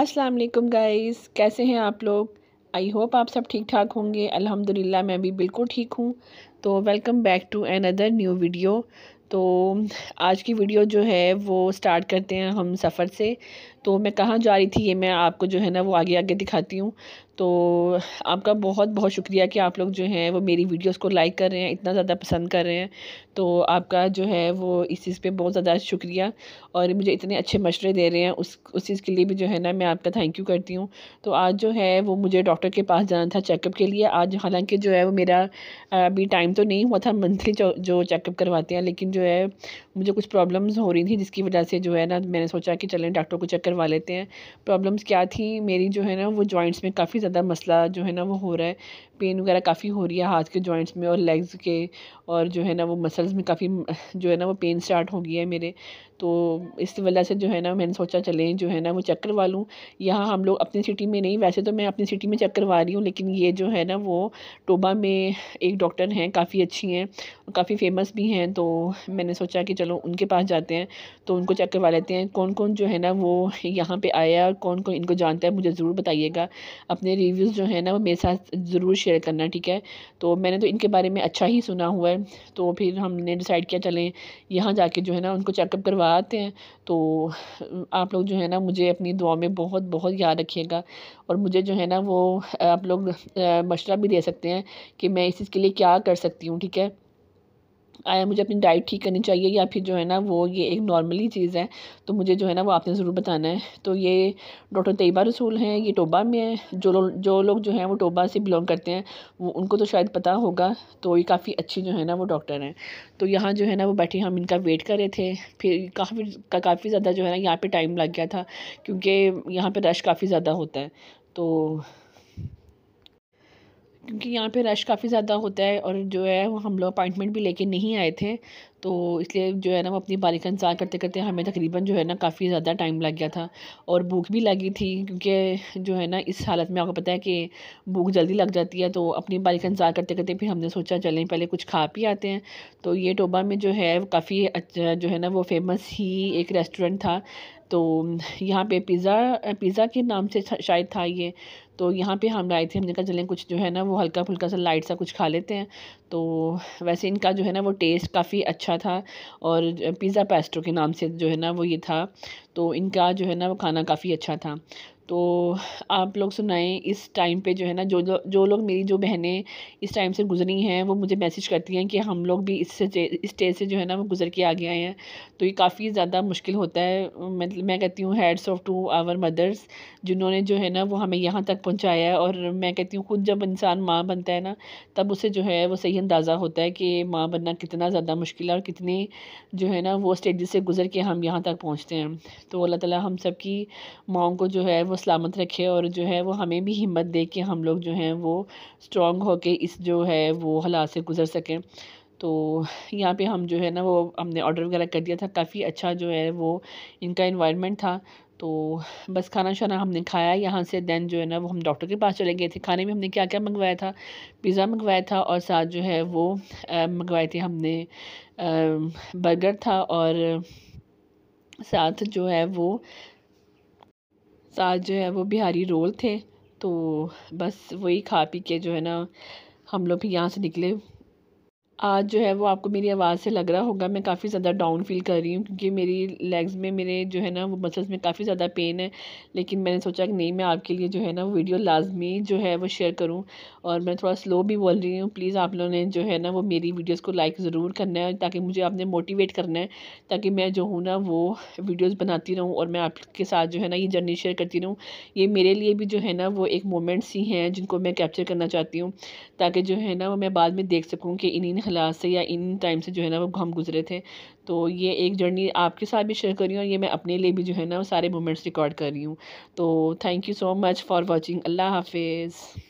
अस्सलाम वालेकुम गाइस कैसे हैं आप लोग आई होप आप सब ठीक ठाक होंगे अल्हम्दुलिल्लाह मैं भी बिल्कुल ठीक हूँ तो welcome back to another new video तो आज की वीडियो जो है वो स्टार्ट करते हैं हम सफ़र से तो मैं कहाँ जा रही थी ये मैं आपको जो है ना वो आगे आगे दिखाती हूँ तो आपका बहुत बहुत शुक्रिया कि आप लोग जो हैं वो मेरी वीडियोस को लाइक कर रहे हैं इतना ज़्यादा पसंद कर रहे हैं तो आपका जो है वो इस चीज़ पे बहुत ज़्यादा शुक्रिया और मुझे इतने अच्छे मशवरे दे रहे हैं उस उस चीज़ के लिए भी जो है ना मैं आपका थैंक यू करती हूँ तो आज जो है वो मुझे डॉक्टर के पास जाना था चेकअप के लिए आज हालाँकि जो है वो मेरा अभी टाइम तो नहीं हुआ था मंथली जो चेकअप करवाते हैं लेकिन जो है मुझे कुछ प्रॉब्लम्स हो रही थी जिसकी वजह से जो है ना मैंने सोचा कि चलें डॉक्टर को चेक करवा लेते हैं प्रॉब्लम्स क्या थी मेरी जो है ना वो जॉइंट्स में काफ़ी ज़्यादा मसला जो है ना वो हो रहा है पेन वगैरह काफ़ी हो रही है हाथ के जॉइंट्स में और लेग्स के और जो है ना वो मसल्स में काफ़ी जो है ना वो पेन स्टार्ट हो गई है मेरे तो इस वजह से जो है ना मैंने सोचा चलें जो है ना वो चक्कर करवा लूँ यहाँ हम लोग अपनी सिटी में नहीं वैसे तो मैं अपनी सिटी में चेक करवा रही हूँ लेकिन ये जो है ना वो टोबा में एक डॉक्टर हैं काफ़ी अच्छी हैं काफ़ी फेमस भी हैं तो मैंने सोचा कि चलो उनके पास जाते हैं तो उनको चेक करवा लेते हैं कौन कौन जो है ना वो यहाँ पे आया और कौन कौन इनको जानता है मुझे ज़रूर बताइएगा अपने रिव्यूज़ जो है ना वो मेरे साथ ज़रूर शेयर करना ठीक है तो मैंने तो इनके बारे में अच्छा ही सुना हुआ है तो फिर हमने डिसाइड किया चलें यहाँ जाके जो है ना उनको चेकअप करवाते हैं तो आप लोग जो है ना मुझे अपनी दुआ में बहुत बहुत याद रखिएगा और मुझे जो है ना वो आप लोग मशवरा भी दे सकते हैं कि मैं इस चीज़ के लिए क्या कर सकती हूँ ठीक है आया मुझे अपनी डाइट ठीक करनी चाहिए या फिर जो है ना वो ये एक नॉर्मली चीज़ है तो मुझे जो है ना वो आपने ज़रूर बताना है तो ये डॉक्टर तैयबा रसूल हैं ये टोबा में है जो लोग जो लोग जो हैं वो टोबा से बिलोंग करते हैं वो उनको तो शायद पता होगा तो ये काफ़ी अच्छी जो है ना वो डॉक्टर हैं तो यहाँ जो है ना वो बैठे हम इनका वेट कर रहे थे फिर काफ़ी का काफ़ी ज़्यादा जो है ना यहाँ पर टाइम लग गया था क्योंकि यहाँ पर रश काफ़ी ज़्यादा होता है तो क्योंकि यहाँ पे रश काफ़ी ज़्यादा होता है और जो है वो हम लोग अपॉइंटमेंट भी लेके नहीं आए थे तो इसलिए जो है ना वो अपनी बारी का इंतजार करते करते हमें तकरीबन जो है ना काफ़ी ज़्यादा टाइम लग गया था और भूख भी लगी थी क्योंकि जो है ना इस हालत में आपको पता है कि भूख जल्दी लग जाती है तो अपनी बारी का इंतजार करते करते फिर हमने सोचा चलें पहले कुछ खा पी आते हैं तो ये टोबा में जो है काफ़ी अच्छा जो है ना वो फेमस ही एक रेस्टोरेंट था तो यहाँ पे पिज़्ज़ा पिज़्ज़ा के नाम से शायद था ये तो यहाँ पे हम आए थे हमने कहा चलें कुछ जो है ना वो हल्का फुल्का सा लाइट सा कुछ खा लेते हैं तो वैसे इनका जो है ना वो टेस्ट काफ़ी अच्छा था और पिज़्ज़ा पेस्ट्रो के नाम से जो है ना वो ये था तो इनका जो है ना वो खाना काफ़ी अच्छा था तो आप लोग सुनाएं इस टाइम पे जो है ना जो जो, जो लोग मेरी जो बहनें इस टाइम से गुजरी हैं वो मुझे मैसेज करती हैं कि हम लोग भी इस स्टेज से जो है ना वो गुजर के आगे आए हैं तो ये काफ़ी ज़्यादा मुश्किल होता है मतलब मैं कहती हूँ hats off to our mothers जिन्होंने जो है ना वो हमें यहाँ तक पहुँचाया है और मैं कहती हूँ खुद जब इंसान माँ बनता है ना तब उसे जो है वो सही अंदाज़ा होता है कि माँ बनना कितना ज़्यादा मुश्किल है और कितने जो है ना वो स्टेज से गुजर के हम यहाँ तक पहुँचते हैं तो अल्लाह ताली हम सब की माओ को जो है वो वो सलामत रखे और जो है वो हमें भी हिम्मत दे कि हम लोग जो हैं वो स्ट्रॉन्ग होके इस जो है वो हालात से गुज़र सकें तो यहाँ पे हम जो है ना वो हमने ऑर्डर वगैरह कर दिया था काफ़ी अच्छा जो है वो इनका इन्वायरमेंट था तो बस खाना शाना हमने खाया यहाँ से दैन जो है ना वो हम डॉक्टर के पास चले गए थे खाने में हमने क्या क्या मंगवाया था पिज़्ज़ा मंगवाया था और साथ जो है वो मंगवाए थे हमने आ, बर्गर था और साथ जो है वो साथ जो है वो बिहारी रोल थे तो बस वही खा पी के जो है ना हम लोग भी यहाँ से निकले आज जो है वो आपको मेरी आवाज़ से लग रहा होगा मैं काफ़ी ज़्यादा डाउन फील कर रही हूँ क्योंकि मेरी लेग्स में मेरे जो है ना वो मसल्स में काफ़ी ज़्यादा पेन है लेकिन मैंने सोचा कि नहीं मैं आपके लिए जो है ना वो वीडियो लाजमी जो है वो शेयर करूँ और मैं थोड़ा स्लो भी बोल रही हूँ प्लीज़ आप लोगों ने जो है ना वो मेरी वीडियोज़ को लाइक ज़रूर करना है ताकि मुझे आपने मोटिवेट करना है ताकि मैं जो हूँ ना वो वीडियोज़ बनाती रहूँ और मैं आपके साथ जो है ना ये जर्नी शेयर करती रहूँ ये मेरे लिए भी जो है ना वो एक मोमेंट्स ही हैं जिनको मैं कैप्चर करना चाहती हूँ ताकि जो है ना वो मैं बाद में देख सकूँ कि इन्हीं हालात से या इन टाइम से जो है ना वो हम गुजरे थे तो ये एक जर्नी आपके साथ भी शेयर कर रही हूँ और ये मैं अपने लिए भी जो है ना वो सारे मोमेंट्स रिकॉर्ड कर रही हूँ तो thank you so much for watching अल्लाह हाफिज़